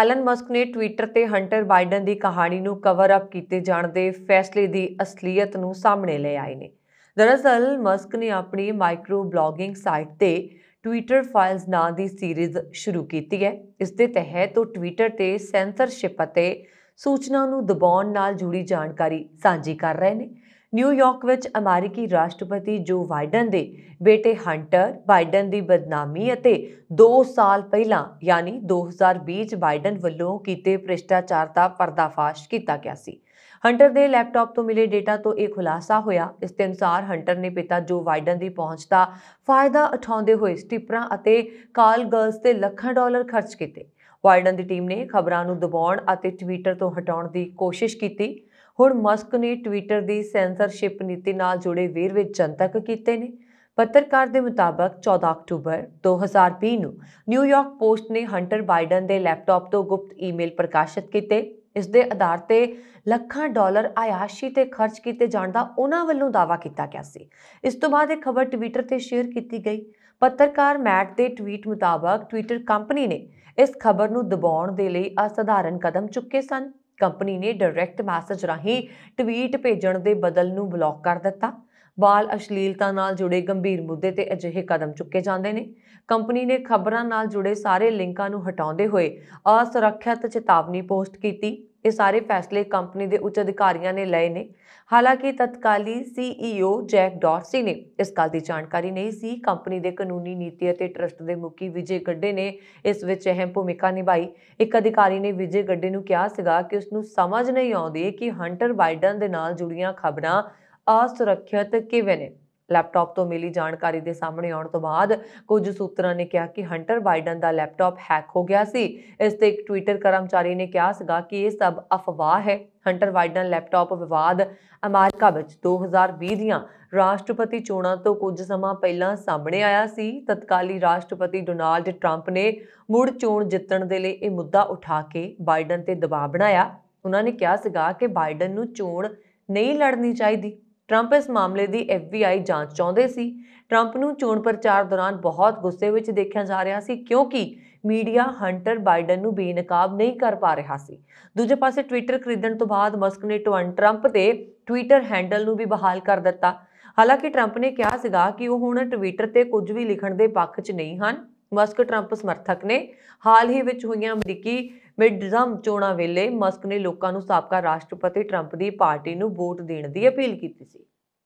Allen Musk ਨੇ Twitter ਤੇ Hunter Biden ਦੀ ਕਹਾਣੀ ਨੂੰ ਕਵਰ ਅਪ ਕੀਤੇ ਜਾਣ ਦੇ ਫੈਸਲੇ ਦੀ ਅਸਲੀਅਤ ਨੂੰ ਸਾਹਮਣੇ ਲੈ ਆਏ ਨੇ ਦਰਅਸਲ ਮਸਕ ਨੇ ਆਪਣੀ ਮਾਈਕਰੋ ਬਲੌਗਿੰਗ ਸਾਈਟ ਤੇ ਟਵਿੱਟਰ ਫਾਈਲਸ ਨਾਂ ਦੀ ਸੀਰੀਜ਼ ਸ਼ੁਰੂ ਕੀਤੀ ਹੈ ਇਸ ਦੇ ਤਹਿਤ ਉਹ ਟਵਿੱਟਰ ਤੇ ਸੈਂਸਰਸ਼ਿਪ ਅਤੇ ਸੂਚਨਾ ਨੂੰ ਦਬਾਉਣ ਨਾਲ ਜੁੜੀ ਜਾਣਕਾਰੀ ਸਾਂਝੀ ਕਰ ਰਹੇ ਨੇ ਨਿਊਯਾਰਕ ਵਿੱਚ ਅਮਰੀਕੀ ਰਾਸ਼ਟਰਪਤੀ ਜੋ ਬਾਈਡਨ ਦੇ ਬੇਟੇ ਹੰਟਰ ਬਾਈਡਨ ਦੀ ਬਦਨਾਮੀ ਅਤੇ 2 ਸਾਲ ਪਹਿਲਾਂ ਯਾਨੀ 2020 ਵਿੱਚ ਬਾਈਡਨ ਵੱਲੋਂ ਕੀਤੇ ਭ੍ਰਿਸ਼ਟਾਚਾਰ ਦਾ ਪਰਦਾਫਾਸ਼ ਕੀਤਾ ਗਿਆ ਸੀ ਹੰਟਰ ਦੇ ਲੈਪਟਾਪ ਤੋਂ ਮਿਲੇ ਡੇਟਾ ਤੋਂ ਇਹ ਖੁਲਾਸਾ ਹੋਇਆ ਇਸ ਦੇ ਅਨੁਸਾਰ ਹੰਟਰ ਨੇ ਪਿਤਾ ਜੋ ਬਾਈਡਨ ਦੀ ਪਹੁੰਚ ਦਾ ਫਾਇਦਾ ਉਠਾਉਂਦੇ ਹੋਏ ਸਟਿਪਰਾਂ ਅਤੇ ਕਾਲ ਗਰਲਸ ਤੇ ਲੱਖਾਂ ਡਾਲਰ ਖਰਚ ਕੀਤੇ ਬਾਈਡਨ ਦੀ ਟੀਮ ਨੇ ਖਬਰਾਂ ਨੂੰ ਦਬਾਉਣ ਅਤੇ ਟਵਿੱਟਰ ਤੋਂ ਹਟਾਉਣ ਦੀ ਕੋਸ਼ਿਸ਼ ਕੀਤੀ ਹੁਣ ਮਸਕ ਨੇ ਟਵਿੱਟਰ ਦੀ ਸੈਂਸਰਸ਼ਿਪ ਨੀਤੀ ਨਾਲ ਜੁੜੇ ਵੇਰਵੇ ਜਨਤਕ ਕੀਤੇ ਨੇ ਪੱਤਰਕਾਰ ਦੇ ਮੁਤਾਬਕ 14 ਅਕਤੂਬਰ 2020 ਨੂੰ ਨਿਊਯਾਰਕ ਪੋਸਟ ਨੇ ਹੰਟਰ ਬਾਈਡਨ ਦੇ ਲੈਪਟਾਪ ਤੋਂ ਗੁਪਤ ਈਮੇਲ ਪ੍ਰਕਾਸ਼ਿਤ ਕੀਤੇ ਇਸ ਦੇ ਆਧਾਰ ਤੇ ਲੱਖਾਂ ਡਾਲਰ ਆਯਾਸ਼ੀ ਤੇ ਖਰਚ ਕੀਤੇ ਜਾਣ ਦਾ ਉਹਨਾਂ ਵੱਲੋਂ ਦਾਵਾ ਕੀਤਾ ਗਿਆ ਸੀ ਇਸ ਤੋਂ ਬਾਅਦ ਇਹ ਖਬਰ ਟਵਿੱਟਰ ਤੇ ਸ਼ੇਅਰ ਕੀਤੀ ਗਈ ਪੱਤਰਕਾਰ ਮੈਟ ਦੇ ਟਵੀਟ ਮੁਤਾਬਕ ਟਵਿੱਟਰ ਕੰਪਨੀ ਨੇ ਇਸ ਖਬਰ ਨੂੰ ਦਬਾਉਣ ਦੇ ਲਈ ਅਸਧਾਰਨ ਕਦਮ ਚੁੱਕੇ ਸਨ ਕੰਪਨੀ ਨੇ ਡਾਇਰੈਕਟ ਮੈਸੇਜ ਰਾਹੀਂ ਟਵੀਟ ਭੇਜਣ ਦੇ ਬਦਲ ਨੂੰ ਬਲੌਕ ਕਰ ਦਿੱਤਾ ਬਾਲ ਅਸ਼ਲੀਲਤਾ ਨਾਲ ਜੁੜੇ ਗੰਭੀਰ ਮੁੱਦੇ ਤੇ ਅਜਿਹੇ ਕਦਮ ਚੁੱਕੇ ਜਾਂਦੇ ਨੇ ਕੰਪਨੀ ਨੇ ਖਬਰਾਂ ਨਾਲ ਜੁੜੇ ਸਾਰੇ ਲਿੰਕਾਂ ਨੂੰ ਹਟਾਉਂਦੇ ਹੋਏ ਅਸੁਰੱਖਿਅਤ ਚੇਤਾਵਨੀ ਪੋਸਟ ਕੀਤੀ ਇਹ ਸਾਰੇ ਫੈਸਲੇ ਕੰਪਨੀ ਦੇ ਉੱਚ ਅਧਿਕਾਰੀਆਂ ਨੇ ਲਏ ਨੇ ਹਾਲਾਂਕਿ ਤਤਕਾਲੀ ਸੀਈਓ e ਜੈਕ ਡਾਰਸੀ ਨੇ ਇਸ ਗੱਲ ਦੀ ਜਾਣਕਾਰੀ ਨਹੀਂ ਸੀ ਕੰਪਨੀ ਦੇ ਕਾਨੂੰਨੀ ਨੀਤੀ ਅਤੇ ਟਰਸਟ ਦੇ ਮੁਖੀ ਵਿਜੇ ਗੱਡੇ ਨੇ ਇਸ ਵਿੱਚ ਅਹਿਮ ਭੂਮਿਕਾ ਨਿਭਾਈ ਇੱਕ ਅਧਿਕਾਰੀ ਨੇ ਵਿਜੇ ਗੱਡੇ ਨੂੰ ਕਿਹਾ ਸੀਗਾ ਕਿ ਉਸ ਨੂੰ ਸਮਝ ਨਹੀਂ ਆਉਂਦੀ ਕਿ ਹੰਟਰ ਬਾਈਡਨ ਦੇ ਨਾਲ ਜੁੜੀਆਂ ਖਬਰਾਂ ਅਸੁਰੱਖਿਅਤ ਕਿਵੇਂ ਨੇ ਲੈਪਟਾਪ ਤੋਂ ਮਿਲੀ ਜਾਣਕਾਰੀ ਦੇ ਸਾਹਮਣੇ ਆਉਣ ਤੋਂ ਬਾਅਦ ਕੁਝ ਸੂਤਰਾਂ ਨੇ ਕਿਹਾ ਕਿ ਹੰਟਰ ਬਾਈਡਨ ਦਾ ਲੈਪਟਾਪ ਹੈਕ ਹੋ ਗਿਆ ਸੀ ਇਸ ਤੇ ਇੱਕ ਟਵਿੱਟਰ ਕਰਮਚਾਰੀ ਨੇ ਕਿਹਾ ਸੀਗਾ ਕਿ ਇਹ ਸਭ ਅਫਵਾਹ ਹੈ ਹੰਟਰ ਬਾਈਡਨ ਲੈਪਟਾਪ ਵਿਵਾਦ ਅਮਰੀਕਾ ਵਿੱਚ 2020 ਦੀਆਂ ਰਾਸ਼ਟਰਪਤੀ ਚੋਣਾਂ ਤੋਂ ਕੁਝ ਸਮਾਂ ਪਹਿਲਾਂ ਸਾਹਮਣੇ ਆਇਆ ਸੀ ਤਤਕਾਲੀ ਰਾਸ਼ਟਰਪਤੀ ਡੋਨਾਲਡ ਟਰੰਪ ਨੇ ਮੁੜ ਚੋਣ ਜਿੱਤਣ ਦੇ ਲਈ ਇਹ ਮੁੱਦਾ ਉਠਾ ਕੇ ਬਾਈਡਨ ਤੇ ਦਬਾਅ ਬਣਾਇਆ ਉਹਨਾਂ ਨੇ ਕਿਹਾ ਸੀਗਾ ਕਿ ਬਾਈਡਨ ਨੂੰ ਚੋਣ ਨਹੀਂ ਲੜਨੀ ਚਾਹੀਦੀ ਟਰੰਪ ਇਸ ਮਾਮਲੇ ਦੀ ਐਫਬੀਆਈ ਜਾਂਚ ਚਾਹੁੰਦੇ ਸੀ ਟਰੰਪ ਨੂੰ ਚੋਣ ਪ੍ਰਚਾਰ ਦੌਰਾਨ ਬਹੁਤ ਗੁੱਸੇ ਵਿੱਚ ਦੇਖਿਆ ਜਾ ਰਿਹਾ ਸੀ ਕਿਉਂਕਿ ਮੀਡੀਆ ਹੰਟਰ ਬਾਈਡਨ ਨੂੰ ਬੇਨਕਾਬ ਨਹੀਂ ਕਰ ਪਾ ਰਿਹਾ ਸੀ ਦੂਜੇ ਪਾਸੇ ਟਵਿੱਟਰ ਖਰੀਦਣ ਤੋਂ ਬਾਅਦ ਮਸਕ ਨੇ ਟਰੰਪ ਦੇ ਟਵਿੱਟਰ ਹੈਂਡਲ ਨੂੰ ਵੀ ਬਹਾਲ ਕਰ ਦਿੱਤਾ ਹਾਲਾਂਕਿ ਟਰੰਪ ਨੇ ਕਿਹਾ ਸੀਗਾ ਕਿ ਉਹ ਹੁਣ ਟਵਿੱਟਰ ਤੇ ਕੁਝ ਵੀ ਲਿਖਣ ਦੇ ਪੱਖ 'ਚ ਨਹੀਂ ਹਨ ਮਸਕ ਟਰੰਪ ਸਮਰਥਕ ਨੇ ਹਾਲ ਹੀ ਵਿੱਚ ਹੋਈਆਂ ਅਮਰੀਕੀ ਮਿਡਜ਼ਮ ਚੋਣਾਂ ਵੇਲੇ ਮਸਕ ਨੇ ਲੋਕਾਂ ਨੂੰ ਸਾਬਕਾ ਰਾਸ਼ਟਰਪਤੀ ਟਰੰਪ ਦੀ ਪਾਰਟੀ ਨੂੰ ਵੋਟ ਦੇਣ ਦੀ ਅਪੀਲ ਕੀਤੀ ਸੀ